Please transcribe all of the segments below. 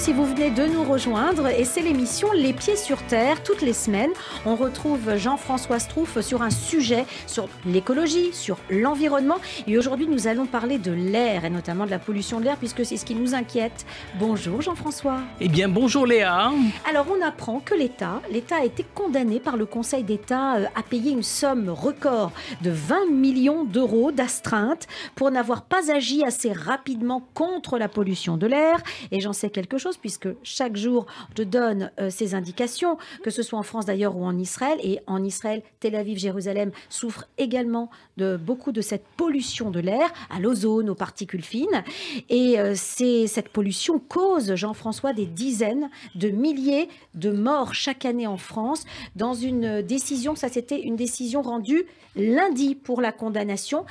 si vous venez de nous rejoindre et c'est l'émission Les Pieds sur Terre toutes les semaines. On retrouve Jean-François Strouf sur un sujet sur l'écologie, sur l'environnement et aujourd'hui nous allons parler de l'air et notamment de la pollution de l'air puisque c'est ce qui nous inquiète. Bonjour Jean-François. Eh bien bonjour Léa. Alors on apprend que l'État, l'État a été condamné par le Conseil d'État euh, à payer une somme record de 20 millions d'euros d'astreinte pour n'avoir pas agi assez rapidement contre la pollution de l'air et j'en sais quelque chose puisque chaque jour, je donne euh, ces indications, que ce soit en France d'ailleurs ou en Israël. Et en Israël, Tel Aviv, Jérusalem souffrent également de beaucoup de cette pollution de l'air, à l'ozone, aux particules fines. Et euh, c'est cette pollution cause, Jean-François, des dizaines de milliers de morts chaque année en France dans une euh, décision, ça c'était une décision rendue lundi pour la condamnation.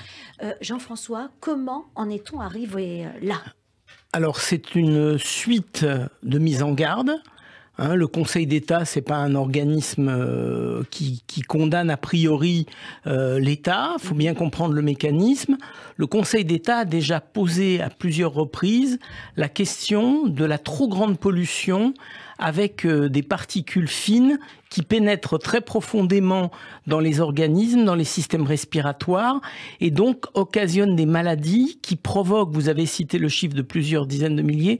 Jean-François, comment en est-on arrivé là alors c'est une suite de mise en garde Hein, le Conseil d'État, n'est pas un organisme euh, qui, condamne a priori euh, l'État. Il faut bien comprendre le mécanisme. Le Conseil d'État a déjà posé à plusieurs reprises la question de la trop grande pollution avec euh, des particules fines qui pénètrent très profondément dans les organismes, dans les systèmes respiratoires, et donc occasionnent des maladies qui provoquent, vous avez cité le chiffre de plusieurs dizaines de milliers,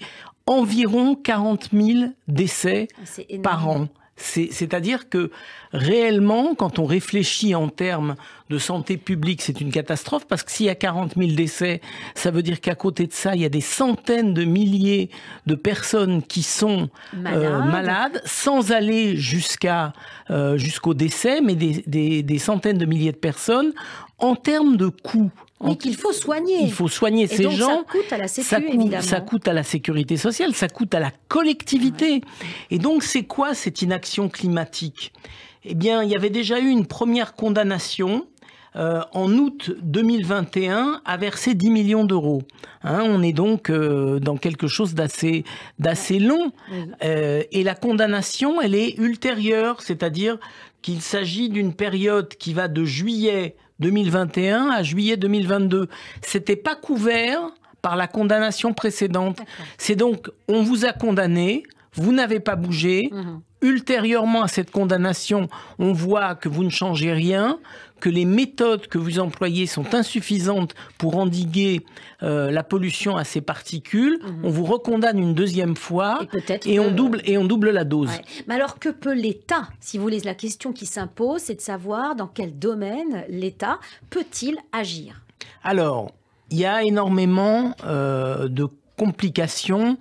environ 40 000 décès ah, par an. C'est-à-dire que réellement, quand on réfléchit en termes de santé publique, c'est une catastrophe parce que s'il y a 40 000 décès, ça veut dire qu'à côté de ça, il y a des centaines de milliers de personnes qui sont euh, malades, sans aller jusqu'à euh, jusqu'au décès, mais des centaines de milliers de personnes. En termes de coûts, mais qu'il faut soigner. Il faut soigner ces donc gens. Ça coûte à la Ça coûte à la sécurité sociale, ça coûte à la collectivité. Et donc, c'est quoi cette inaction climatique Eh bien, il y avait déjà eu une première condamnation. Euh, en août 2021, à verser 10 millions d'euros. Hein, on est donc euh, dans quelque chose d'assez long. Euh, et la condamnation, elle est ultérieure, c'est-à-dire qu'il s'agit d'une période qui va de juillet 2021 à juillet 2022. C'était pas couvert par la condamnation précédente. C'est donc, on vous a condamné, vous n'avez pas bougé, mhm ultérieurement à cette condamnation, on voit que vous ne changez rien, que les méthodes que vous employez sont insuffisantes pour endiguer euh, la pollution à ces particules, mhm. on vous recondamne une deuxième fois et, on double et on double la dose. Mais alors que peut l'État Si vous voulez, la question qui s'impose, c'est de savoir dans quel domaine l'État peut-il agir. Alors, il y a énormément euh, de complications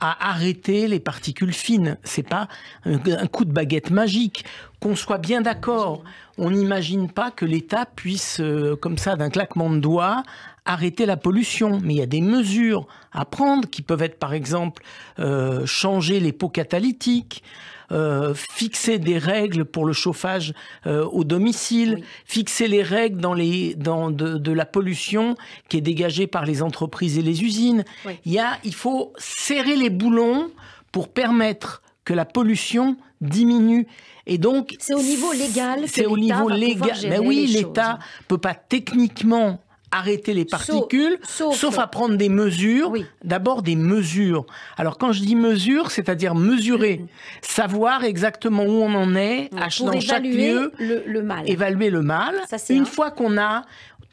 à arrêter les particules fines. C'est pas un coup de baguette magique. Qu'on soit bien d'accord, on n'imagine pas que l'État puisse, euh, comme ça, d'un claquement de doigts, arrêter la pollution, mais il y a des mesures à prendre qui peuvent être par exemple euh, changer les pots catalytiques, euh, fixer des règles pour le chauffage euh, au domicile, fixer les règles dans les, dans de, de, la pollution qui est dégagée par les entreprises et les usines. Il, y a, il faut serrer les boulons pour permettre que la pollution diminue. Et donc, c'est au niveau légal. C'est au niveau légal. Mais ben oui, l'État peut pas techniquement arrêter les particules, sauf, à prendre des mesures, d'abord des mesures. Alors quand je dis mesures, c'est-à-dire mesurer, mm-hmm. savoir exactement où on en est, à, dans chaque lieu, le, mal. évaluer le mal. Une fois qu'on a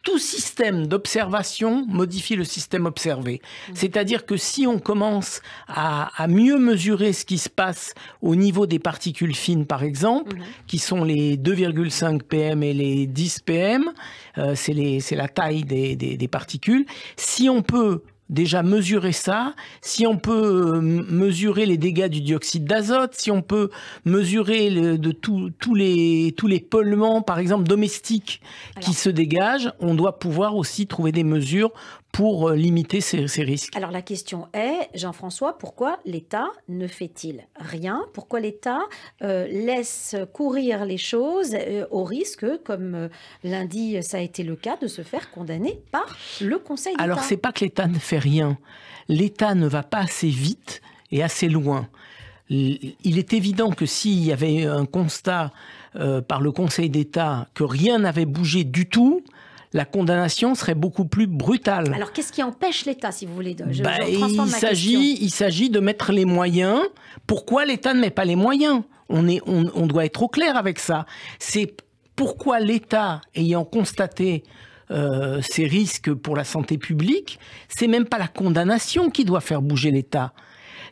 tout système d'observation modifie le système observé. Mmh. C'est-à-dire que si on commence à, mieux mesurer ce qui se passe au niveau des particules fines, par exemple, mmh. qui sont les 2,5 pm et les 10 pm, euh, c'est la taille des, des particules, si on peut déjà mesurer ça, si on peut euh, mesurer les dégâts du dioxyde d'azote, si on peut mesurer de tous les, tous les polluants, par exemple domestiques, qui se dégagent, on doit pouvoir aussi trouver des mesures pour euh, limiter ces, risques. Alors la question est, Jean-François, pourquoi l'État ne fait-il rien Pourquoi l'État euh, laisse courir les choses euh, au risque, comme lundi ça a été le cas, de se faire condamner par le Conseil d'État Alors c'est pas que l'État ne fait rien. L'État ne va pas assez vite et assez loin. Il est évident que s'il y avait un constat par le Conseil d'État que rien n'avait bougé du tout, la condamnation serait beaucoup plus brutale. Alors qu'est-ce qui empêche l'État, si vous voulez de, bah, il s'agit, il s'agit de mettre les moyens. Pourquoi l'État ne met pas les moyens on, est, on, doit être au clair avec ça. C'est pourquoi l'État, ayant constaté ces euh, risques pour la santé publique, c'est même pas la condamnation qui doit faire bouger l'État.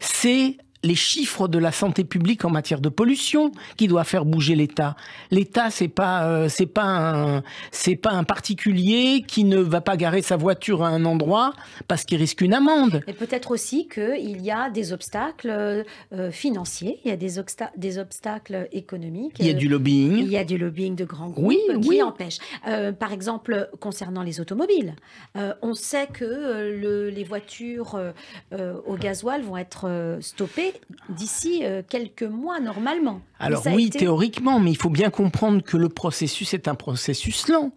C'est les chiffres de la santé publique en matière de pollution qui doit faire bouger l'État. L'État, c'est pas euh, c'est pas un c'est pas un particulier qui ne va pas garer sa voiture à un endroit parce qu'il risque une amende. Et peut-être aussi qu'il y a des obstacles euh, euh, financiers, il y a des, obstacles économiques. Il y a du lobbying. Il y a du lobbying de grands groupes oui, qui empêchent. par exemple, concernant les automobiles, on sait que les voitures au gasoil vont être stoppées d'ici euh, quelques mois normalement. Alors oui, théoriquement, mais il faut bien comprendre que le processus est un processus lent,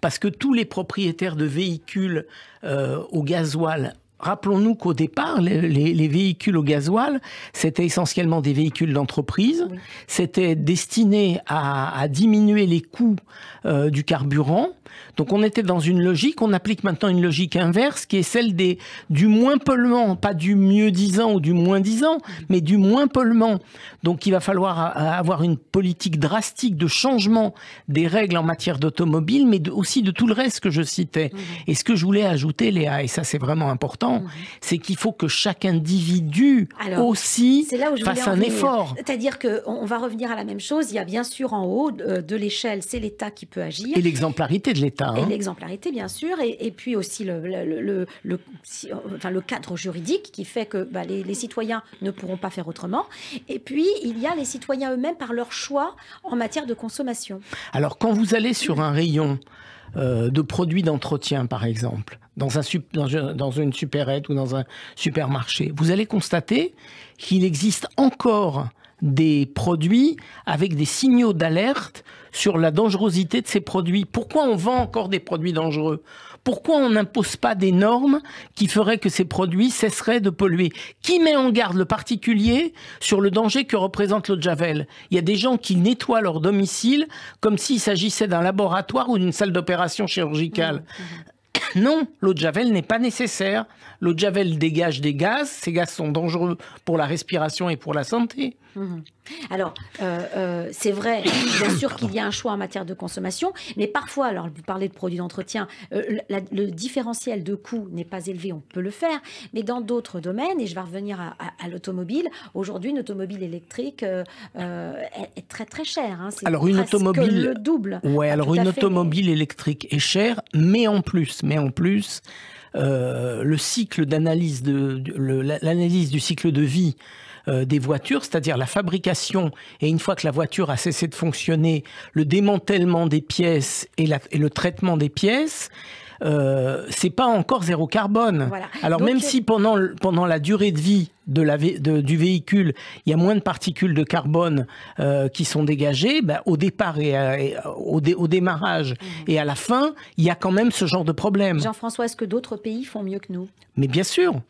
parce que tous les propriétaires de véhicules euh, au gasoil rappelons-nous qu'au départ, les, véhicules au gasoil, c'était essentiellement des véhicules d'entreprise. C'était destiné à, diminuer les coûts euh, du carburant. Donc on était dans une logique, on applique maintenant une logique inverse qui est celle des, du moins polluant, pas du mieux disant ou du moins disant, mais du moins polluant. Donc il va falloir avoir une politique drastique de changement des règles en matière d'automobile, mais aussi de tout le reste que je citais. Et ce que je voulais ajouter, Léa, et ça c'est vraiment important, Mhm. c'est qu'il faut que chaque individu aussi là où je fasse un effort. C'est-à-dire qu'on va revenir à la même chose. Il y a bien sûr en haut de, euh, l'échelle, c'est l'État qui peut agir. Et l'exemplarité de l'État. Hein. Et l'exemplarité, bien sûr. Et, puis aussi le, cadre juridique qui fait que bah, les citoyens ne pourront pas faire autrement. Et puis, il y a les citoyens eux-mêmes par leur choix en matière de consommation. Alors, quand vous allez sur un rayon euh, de produits d'entretien, par exemple, dans, un, dans une supérette ou dans un supermarché, vous allez constater qu'il existe encore des produits avec des signaux d'alerte sur la dangerosité de ces produits. Pourquoi on vend encore des produits dangereux pourquoi on n'impose pas des normes qui feraient que ces produits cesseraient de polluer Qui met en garde le particulier sur le danger que représente l'eau de Javel Il y a des gens qui nettoient leur domicile comme s'il s'agissait d'un laboratoire ou d'une salle d'opération chirurgicale. Mmh, mmh. Non, l'eau de Javel n'est pas nécessaire. L'eau de Javel dégage des gaz. Ces gaz sont dangereux pour la respiration et pour la santé. Mhm. Alors, euh, euh, c'est vrai, bien sûr qu'il y a un choix en matière de consommation, mais parfois, alors vous parlez de produits d'entretien, euh, le différentiel de coût n'est pas élevé, on peut le faire, mais dans d'autres domaines, et je vais revenir à, l'automobile, aujourd'hui, une automobile électrique est, très très chère. Hein, alors, une automobile. le double. Ouais, ah, alors une automobile électrique est chère, mais en plus, mais en plus, euh, le cycle d'analyse de, l'analyse du cycle de vie euh, des voitures, c'est-à-dire la fabrication et une fois que la voiture a cessé de fonctionner, le démantèlement des pièces et le traitement des pièces, euh, c'est pas encore zéro carbone. Alors même si pendant, pendant la durée de vie de la, du véhicule, il y a moins de particules de carbone euh, qui sont dégagées, ben, au départ et, au, démarrage mmh. et à la fin, il y a quand même ce genre de problème. Jean-François, est-ce que d'autres pays font mieux que nous Mais bien sûr.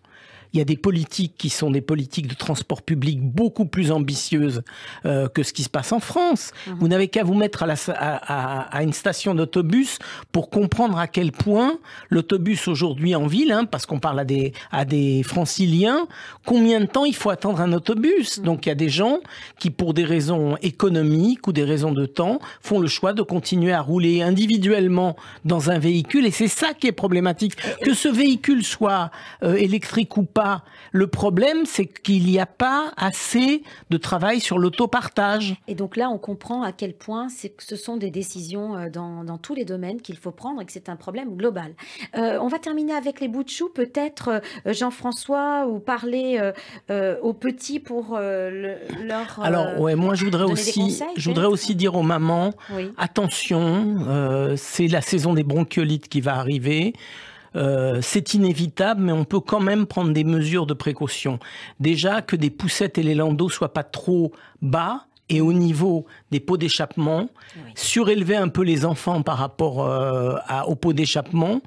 Il y a des politiques qui sont des politiques de transport public beaucoup plus ambitieuses euh, que ce qui se passe en France. Mhm. Vous n'avez qu'à vous mettre à, la, à, une station d'autobus pour comprendre à quel point l'autobus aujourd'hui en ville, hein, parce qu'on parle à des, à des franciliens, combien de temps il faut attendre un autobus. Mhm. Donc il y a des gens qui, pour des raisons économiques ou des raisons de temps, font le choix de continuer à rouler individuellement dans un véhicule. Et c'est ça qui est problématique. Que ce véhicule soit euh, électrique ou pas, le problème, c'est qu'il n'y a pas assez de travail sur l'autopartage. Et donc là, on comprend à quel point ce sont des décisions euh, dans, tous les domaines qu'il faut prendre et que c'est un problème global. Euh, on va terminer avec les bouts de chou, peut-être euh, Jean-François, ou parler aux petits pour leur. Alors, ouais, moi, je voudrais aussi, je voudrais aussi dire aux mamans, attention, c'est la saison des bronchiolites qui va arriver. Euh, c'est inévitable, mais on peut quand même prendre des mesures de précaution. Déjà, que des poussettes et les landaux soient pas trop bas, et au niveau des pots d'échappement, surélever un peu les enfants par rapport euh, à, aux pots d'échappement,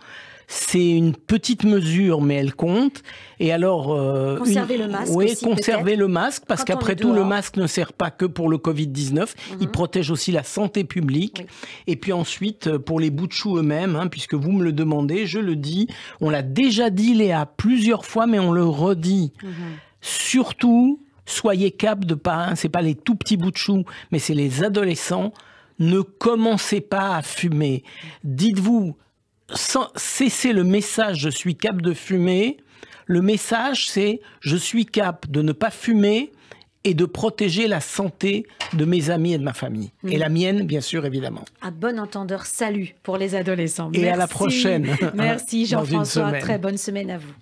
c'est une petite mesure, mais elle compte. Et alors, euh, conserver le masque. Oui, conserver le masque, parce qu'après tout, le masque ne sert pas que pour le Covid 19. Il mhm. protège aussi la santé publique. Et puis ensuite, euh, pour les bouts de choux eux-mêmes, hein, puisque vous me le demandez, je le dis. On l'a déjà dit, Léa, plusieurs fois, mais on le redit. Mhm. Surtout, soyez cap de pas. Hein, c'est pas les tout petits bouts de choux, mais c'est les adolescents ne commencez pas à fumer. Dites-vous, sans cesser le message je suis capable de fumer, le message c'est je suis capable de ne pas fumer et de protéger la santé de mes amis et de ma famille. Mm. Et la mienne, bien sûr, évidemment. À bon entendeur, salut pour les adolescents. Et à la prochaine. Merci Jean-François. Très bonne semaine à vous.